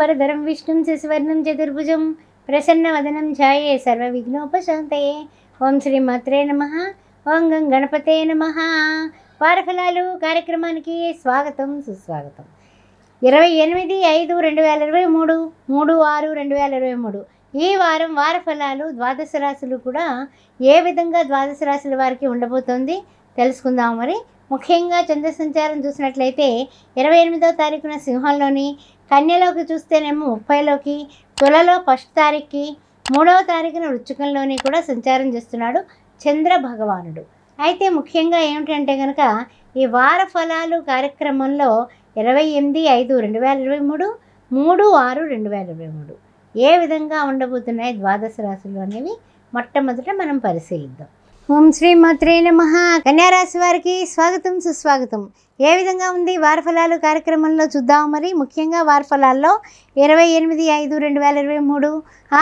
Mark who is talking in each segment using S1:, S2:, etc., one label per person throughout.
S1: వరధరం విష్ణుం శశివర్ణం చతుర్భుజం ప్రసన్న వదనం ఛాయే సర్వ విఘ్నోపశాంతయే ఓం శ్రీ మాత్రే నమ ఓం గం గణపతే నమ వారఫలాలు కార్యక్రమానికి స్వాగతం సుస్వాగతం ఇరవై ఎనిమిది ఐదు రెండు వేల ఇరవై మూడు మూడు ఆరు రెండు వేల ఇరవై మూడు ఈ వారం వార ఫలాలు ద్వాదశ రాశులు కూడా ఏ విధంగా ద్వాదశ రాశుల వారికి ఉండబోతోంది తెలుసుకుందాం మరి ముఖ్యంగా చంద్ర సంచారం చూసినట్లయితే ఇరవై ఎనిమిదో తారీఖున సింహంలోని కన్యలోకి చూస్తేనేమో ముప్పైలోకి తులలో ఫస్ట్ తారీఖుకి మూడవ తారీఖున వృచ్చికంలోని కూడా సంచారం చేస్తున్నాడు చంద్ర భగవానుడు అయితే ముఖ్యంగా ఏమిటంటే కనుక ఈ వార ఫలాలు కార్యక్రమంలో ఇరవై ఎనిమిది ఐదు రెండు వేల ఇరవై మూడు మూడు ఆరు రెండు వేల ఇరవై మూడు ఏ విధంగా ఉండబోతున్నాయి ద్వాదశ రాశులు అనేవి మొట్టమొదట మనం పరిశీలిద్దాం ఓం శ్రీ మాత్రే నమ కన్యారాశి వారికి స్వాగతం సుస్వాగతం ఏ విధంగా ఉంది వారఫలాలు కార్యక్రమంలో చూద్దాం మరి ముఖ్యంగా వారఫలాల్లో ఇరవై ఎనిమిది ఐదు రెండు వేల ఇరవై మూడు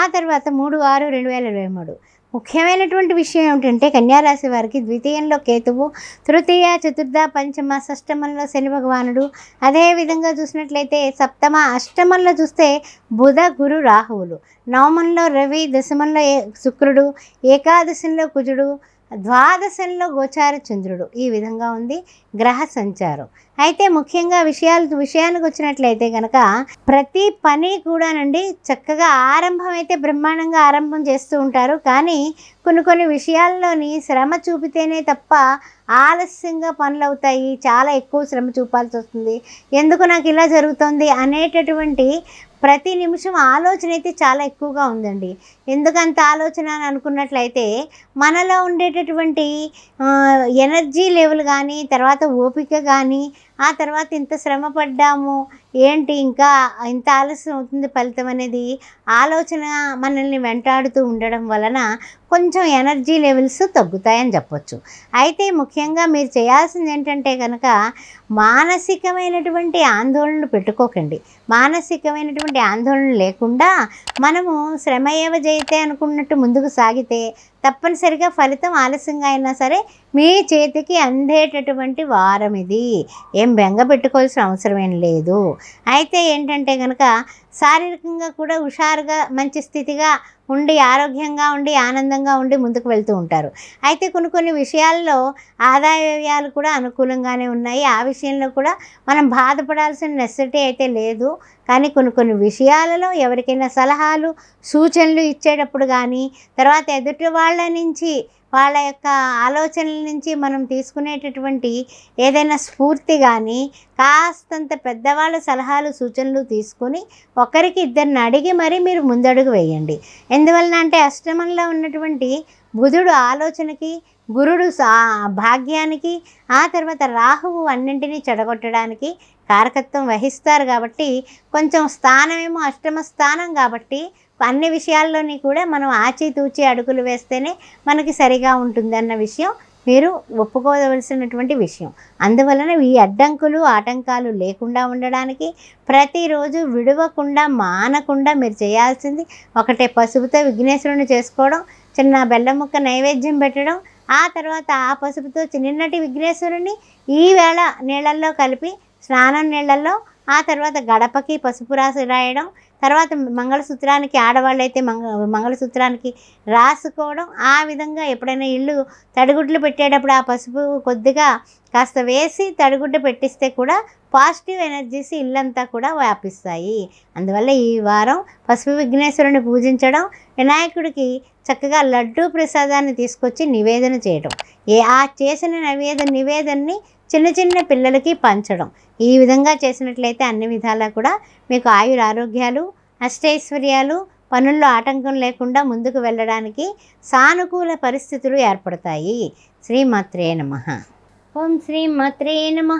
S1: ఆ తర్వాత మూడు ఆరు రెండు వేల ఇరవై మూడు ముఖ్యమైనటువంటి విషయం ఏమిటంటే కన్యారాశి వారికి ద్వితీయంలో కేతువు తృతీయ చతుర్థ పంచమ షష్టమంలో శని భగవానుడు అదేవిధంగా చూసినట్లయితే సప్తమ అష్టమంలో చూస్తే బుధ గురు రాహువులు నవమంలో రవి దశమంలో శుక్రుడు ఏకాదశంలో కుజుడు ద్వాదశంలో గోచార చంద్రుడు ఈ విధంగా ఉంది గ్రహ సంచారం అయితే ముఖ్యంగా విషయాలు విషయానికి వచ్చినట్లయితే కనుక ప్రతి పని కూడానండి చక్కగా ఆరంభం అయితే బ్రహ్మాండంగా ఆరంభం చేస్తూ ఉంటారు కానీ కొన్ని కొన్ని విషయాల్లోని శ్రమ చూపితేనే తప్ప ఆలస్యంగా పనులు అవుతాయి చాలా ఎక్కువ శ్రమ చూపాల్సి వస్తుంది ఎందుకు నాకు ఇలా జరుగుతుంది అనేటటువంటి ప్రతి నిమిషం ఆలోచన అయితే చాలా ఎక్కువగా ఉందండి ఎందుకంత ఆలోచన అని అనుకున్నట్లయితే మనలో ఉండేటటువంటి ఎనర్జీ లెవెల్ కానీ తర్వాత ఓపిక కానీ ఆ తర్వాత ఇంత శ్రమ పడ్డాము ఏంటి ఇంకా ఇంత ఆలస్యం అవుతుంది ఫలితం అనేది ఆలోచన మనల్ని వెంటాడుతూ ఉండడం వలన కొంచెం ఎనర్జీ లెవెల్స్ తగ్గుతాయని చెప్పొచ్చు అయితే ముఖ్యంగా మీరు చేయాల్సింది ఏంటంటే కనుక మానసికమైనటువంటి ఆందోళనలు పెట్టుకోకండి మానసికమైనటువంటి ఆందోళన లేకుండా మనము శ్రమ ఏవ జయితే అనుకున్నట్టు ముందుకు సాగితే తప్పనిసరిగా ఫలితం ఆలస్యంగా అయినా సరే మీ చేతికి అందేటటువంటి వారం ఇది ఏం బెంగ పెట్టుకోవాల్సిన అవసరం ఏం లేదు అయితే ఏంటంటే కనుక శారీరకంగా కూడా హుషారుగా మంచి స్థితిగా ఉండి ఆరోగ్యంగా ఉండి ఆనందంగా ఉండి ముందుకు వెళ్తూ ఉంటారు అయితే కొన్ని కొన్ని విషయాల్లో ఆదాయ వ్యయాలు కూడా అనుకూలంగానే ఉన్నాయి ఆ విషయంలో కూడా మనం బాధపడాల్సిన నెసటీ అయితే లేదు కానీ కొన్ని కొన్ని విషయాలలో ఎవరికైనా సలహాలు సూచనలు ఇచ్చేటప్పుడు కానీ తర్వాత ఎదుటి వాళ్ళ నుంచి వాళ్ళ యొక్క ఆలోచనల నుంచి మనం తీసుకునేటటువంటి ఏదైనా స్ఫూర్తి కానీ కాస్తంత పెద్దవాళ్ళ సలహాలు సూచనలు తీసుకొని ఒకరికి ఇద్దరిని అడిగి మరీ మీరు ముందడుగు వేయండి ఎందువలన అంటే అష్టమంలో ఉన్నటువంటి బుధుడు ఆలోచనకి గురుడు భాగ్యానికి ఆ తర్వాత రాహువు అన్నింటినీ చెడగొట్టడానికి కారకత్వం వహిస్తారు కాబట్టి కొంచెం స్థానమేమో అష్టమ స్థానం కాబట్టి అన్ని విషయాల్లోని కూడా మనం ఆచితూచి అడుగులు వేస్తేనే మనకి సరిగా ఉంటుందన్న విషయం మీరు ఒప్పుకోవలసినటువంటి విషయం అందువలన ఈ అడ్డంకులు ఆటంకాలు లేకుండా ఉండడానికి ప్రతిరోజు విడవకుండా మానకుండా మీరు చేయాల్సింది ఒకటే పసుపుతో విఘ్నేశ్వరుని చేసుకోవడం చిన్న బెల్లం ముక్క నైవేద్యం పెట్టడం ఆ తర్వాత ఆ పసుపుతో చిన్నటి విఘ్నేశ్వరుని ఈవేళ నీళ్ళల్లో కలిపి స్నానం నీళ్ళల్లో ఆ తర్వాత గడపకి పసుపు రాసి రాయడం తర్వాత మంగళసూత్రానికి ఆడవాళ్ళైతే మంగ మంగళసూత్రానికి రాసుకోవడం ఆ విధంగా ఎప్పుడైనా ఇల్లు తడిగుడ్లు పెట్టేటప్పుడు ఆ పసుపు కొద్దిగా కాస్త వేసి తడిగుడ్డ పెట్టిస్తే కూడా పాజిటివ్ ఎనర్జీస్ ఇల్లంతా కూడా వ్యాపిస్తాయి అందువల్ల ఈ వారం పసుపు విఘ్నేశ్వరుని పూజించడం వినాయకుడికి చక్కగా లడ్డూ ప్రసాదాన్ని తీసుకొచ్చి నివేదన చేయడం ఏ ఆ చేసిన నివేదన నివేదనని చిన్న చిన్న పిల్లలకి పంచడం ఈ విధంగా చేసినట్లయితే అన్ని విధాలా కూడా మీకు ఆయుర ఆరోగ్యాలు అష్టైశ్వర్యాలు పనుల్లో ఆటంకం లేకుండా ముందుకు వెళ్ళడానికి సానుకూల పరిస్థితులు ఏర్పడతాయి శ్రీమాత్రే నమ ఓం శ్రీమాత్రే నమ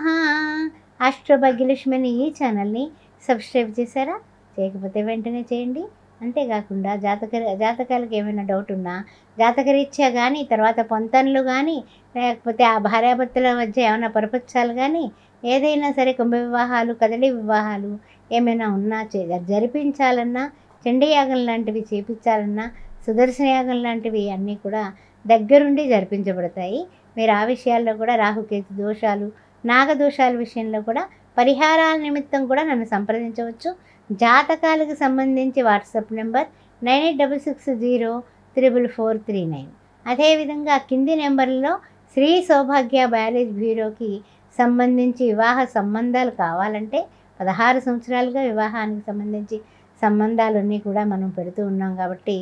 S1: ఆస్ట్రోభాగ్యలక్ష్మి ఈ ఛానల్ని సబ్స్క్రైబ్ చేశారా చేయకపోతే వెంటనే చేయండి అంతేకాకుండా జాతక జాతకాలకు ఏమైనా డౌట్ ఉన్నా జాతకరీత్యా కానీ తర్వాత పొంతన్లు కానీ లేకపోతే ఆ భార్యాభర్తల మధ్య ఏమైనా పరపచ్చాలు కానీ ఏదైనా సరే కుంభ వివాహాలు కదలి వివాహాలు ఏమైనా ఉన్నా జరిపించాలన్నా చండీయాగం లాంటివి చేపించాలన్నా యాగం లాంటివి అన్నీ కూడా దగ్గరుండి జరిపించబడతాయి మీరు ఆ విషయాల్లో కూడా రాహుకేతు దోషాలు నాగదోషాల విషయంలో కూడా పరిహారాల నిమిత్తం కూడా నన్ను సంప్రదించవచ్చు జాతకాలకు సంబంధించి WhatsApp number nine eight double six zero triple four three nine అదేవిధంగా కింది నెంబర్లో శ్రీ సౌభాగ్య బ్యారేజ్ బ్యూరోకి సంబంధించి వివాహ సంబంధాలు కావాలంటే పదహారు సంవత్సరాలుగా వివాహానికి సంబంధించి సంబంధాలన్నీ కూడా మనం పెడుతూ ఉన్నాం కాబట్టి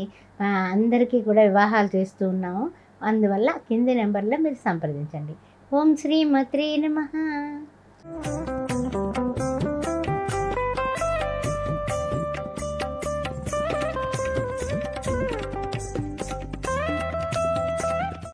S1: అందరికీ కూడా వివాహాలు చేస్తూ ఉన్నాము అందువల్ల కింది నెంబర్లో మీరు సంప్రదించండి ఓం శ్రీ మత్రి నమ